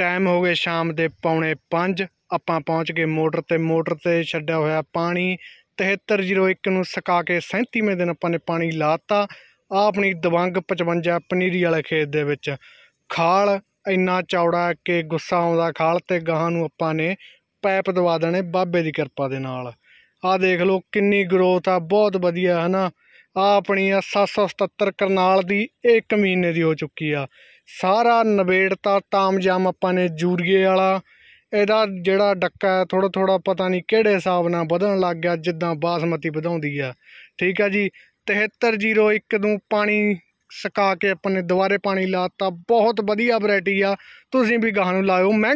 time ਹੋ ਗਏ ਸ਼ਾਮ ਦੇ ਪੌਣੇ 5 ਆਪਾਂ ਪਹੁੰਚ ਗਏ ਮੋਟਰ ਤੇ ਮੋਟਰ ਤੇ ਛੱਡਿਆ ਹੋਇਆ ਪਾਣੀ 7301 ਨੂੰ ਸਕਾ ਕੇ 37ਵੇਂ ਦਿਨ ਆਪਾਂ ਨੇ ਪਾਣੀ ਲਾਤਾ ਆ ਆਪਣੀ ਦਵੰਗ 55 ਪਨੀਰੀ ਵਾਲੇ ਖੇਤ ਦੇ ਵਿੱਚ ਖਾਲ ਇੰਨਾ ਚੌੜਾ ਕਿ ਗੁੱਸਾ ਆਉਂਦਾ ਖਾਲ ਤੇ ਗਾਹਾਂ ਨੂੰ ਆਪਾਂ ਨੇ ਪੈਪ ਦਵਾ ਦੇਣੇ ਬਾਬੇ ਦੀ ਕਿਰਪਾ ਦੇ ਨਾਲ ਆ ਦੇਖ ਲਓ ਕਿੰਨੀ ਗਰੋਥ ਆ ਬਹੁਤ ਵਧੀਆ ਹਨਾ ਆ ਆਪਣੀ 777 ਕਰਨਾਲ ਦੀ 1 ਮਹੀਨੇ ਦੀ ਹੋ ਚੁੱਕੀ ਆ ਸਾਰਾ ਨਵੇੜਤਾ ਤਾਮਜਾਮ ਆਪਾਂ ਨੇ ਜੂਰੀਏ ਵਾਲਾ ਇਹਦਾ ਜਿਹੜਾ ਡੱਕਾ ਹੈ ਥੋੜਾ ਥੋੜਾ ਪਤਾ ਨਹੀਂ ਕਿਹੜੇ ਹਿਸਾਬ ਨਾਲ ਵਧਣ ਲੱਗ ਗਿਆ ਜਿੱਦਾਂ ਬਾਸਮਤੀ ਵਧਾਉਂਦੀ ਆ ਠੀਕ ਆ ਜੀ 7301 ਨੂੰ ਪਾਣੀ ਸਕਾ ਕੇ ਆਪਣੇ ਦੁਬਾਰੇ ਪਾਣੀ ਲਾਤਾ ਬਹੁਤ ਵਧੀਆ ਵੈਰਾਈਟੀ ਆ ਤੁਸੀਂ ਵੀ ਗਾਹ ਨੂੰ ਲਾਇਓ ਮੈਂ